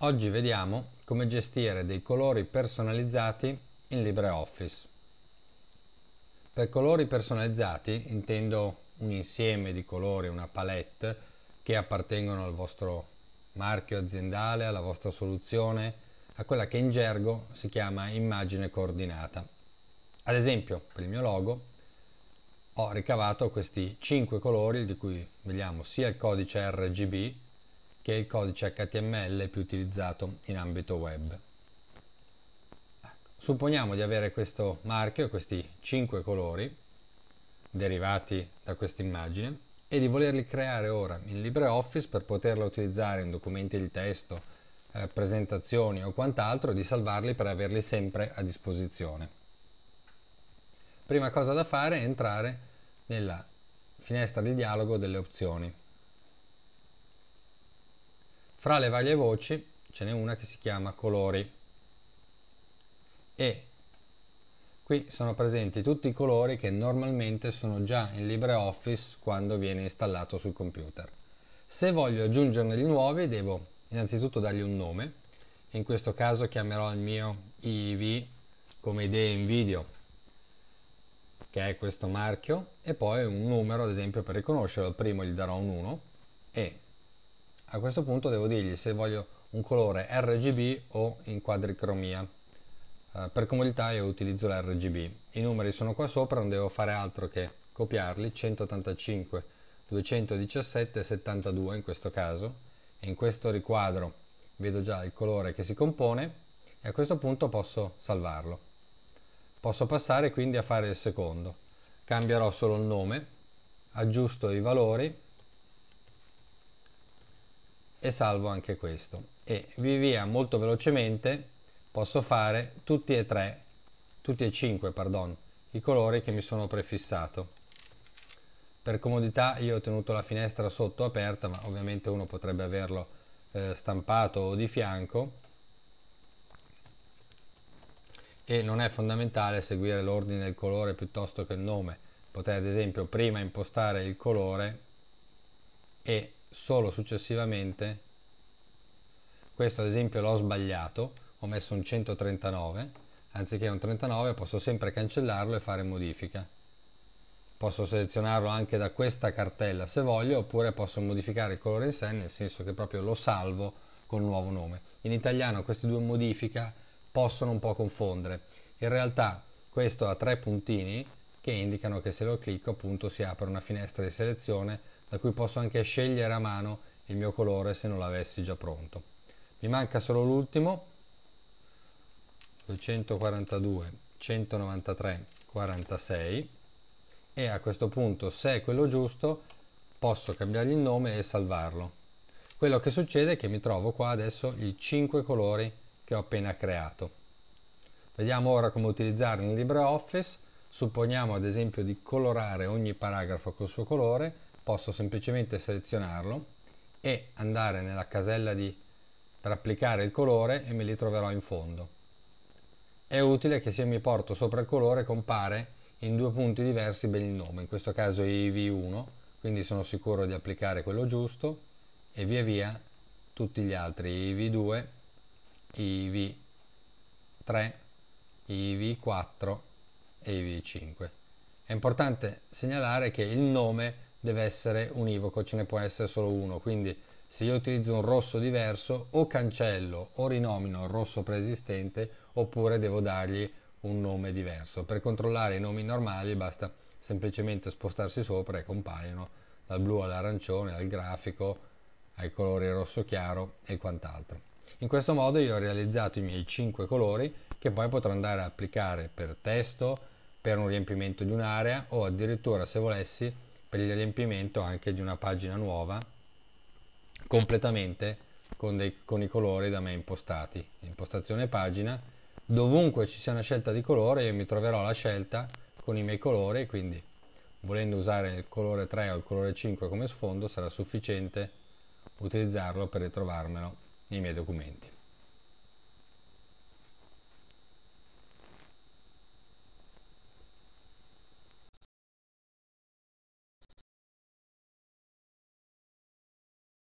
Oggi vediamo come gestire dei colori personalizzati in LibreOffice. Per colori personalizzati intendo un insieme di colori, una palette che appartengono al vostro marchio aziendale, alla vostra soluzione, a quella che in gergo si chiama immagine coordinata. Ad esempio, per il mio logo ho ricavato questi 5 colori di cui vediamo sia il codice RGB che è il codice HTML più utilizzato in ambito web. Ecco, supponiamo di avere questo marchio, questi 5 colori derivati da questa immagine e di volerli creare ora in LibreOffice per poterla utilizzare in documenti di testo, eh, presentazioni o quant'altro e di salvarli per averli sempre a disposizione. Prima cosa da fare è entrare nella finestra di dialogo delle opzioni fra le varie voci ce n'è una che si chiama colori e qui sono presenti tutti i colori che normalmente sono già in LibreOffice quando viene installato sul computer. Se voglio aggiungerne di nuovi devo innanzitutto dargli un nome, in questo caso chiamerò il mio IV come idea in video che è questo marchio e poi un numero ad esempio per riconoscerlo, al primo gli darò un 1 e a questo punto devo dirgli se voglio un colore RGB o in quadricromia. Eh, per comodità io utilizzo l'RGB. I numeri sono qua sopra, non devo fare altro che copiarli, 185, 217, 72 in questo caso. E in questo riquadro vedo già il colore che si compone e a questo punto posso salvarlo. Posso passare quindi a fare il secondo. Cambierò solo il nome, aggiusto i valori e salvo anche questo e via via molto velocemente posso fare tutti e tre tutti e cinque pardon i colori che mi sono prefissato per comodità io ho tenuto la finestra sotto aperta ma ovviamente uno potrebbe averlo eh, stampato o di fianco e non è fondamentale seguire l'ordine del colore piuttosto che il nome potrei ad esempio prima impostare il colore e solo successivamente questo ad esempio l'ho sbagliato, ho messo un 139, anziché un 39 posso sempre cancellarlo e fare modifica. Posso selezionarlo anche da questa cartella se voglio, oppure posso modificare il colore in sé, nel senso che proprio lo salvo con un nuovo nome. In italiano queste due modifica possono un po' confondere. In realtà questo ha tre puntini che indicano che se lo clicco appunto si apre una finestra di selezione da cui posso anche scegliere a mano il mio colore se non l'avessi già pronto mi manca solo l'ultimo 242 193 46 e a questo punto se è quello giusto posso cambiargli il nome e salvarlo quello che succede è che mi trovo qua adesso i 5 colori che ho appena creato vediamo ora come utilizzarli in LibreOffice supponiamo ad esempio di colorare ogni paragrafo col suo colore posso semplicemente selezionarlo e andare nella casella di per applicare il colore e me li troverò in fondo. È utile che se mi porto sopra il colore compare in due punti diversi ben il nome, in questo caso IV1, quindi sono sicuro di applicare quello giusto e via via tutti gli altri IV2, IV3, IV4 e IV5. È importante segnalare che il nome deve essere univoco, ce ne può essere solo uno, quindi se io utilizzo un rosso diverso o cancello o rinomino il rosso preesistente oppure devo dargli un nome diverso. Per controllare i nomi normali basta semplicemente spostarsi sopra e compaiono dal blu all'arancione, al grafico, ai colori rosso chiaro e quant'altro. In questo modo io ho realizzato i miei 5 colori che poi potrò andare a applicare per testo, per un riempimento di un'area o addirittura se volessi per il riempimento anche di una pagina nuova completamente con, dei, con i colori da me impostati. Impostazione pagina, dovunque ci sia una scelta di colore io mi troverò la scelta con i miei colori, quindi volendo usare il colore 3 o il colore 5 come sfondo sarà sufficiente utilizzarlo per ritrovarmelo nei miei documenti.